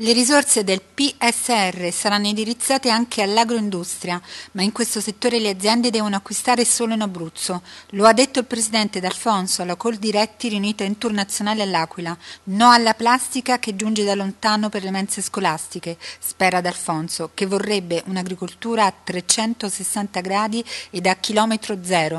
Le risorse del PSR saranno indirizzate anche all'agroindustria, ma in questo settore le aziende devono acquistare solo in Abruzzo. Lo ha detto il presidente D'Alfonso alla Col Diretti riunita in tour nazionale all'Aquila. No alla plastica che giunge da lontano per le mense scolastiche, spera D'Alfonso, che vorrebbe un'agricoltura a 360 gradi e da chilometro zero.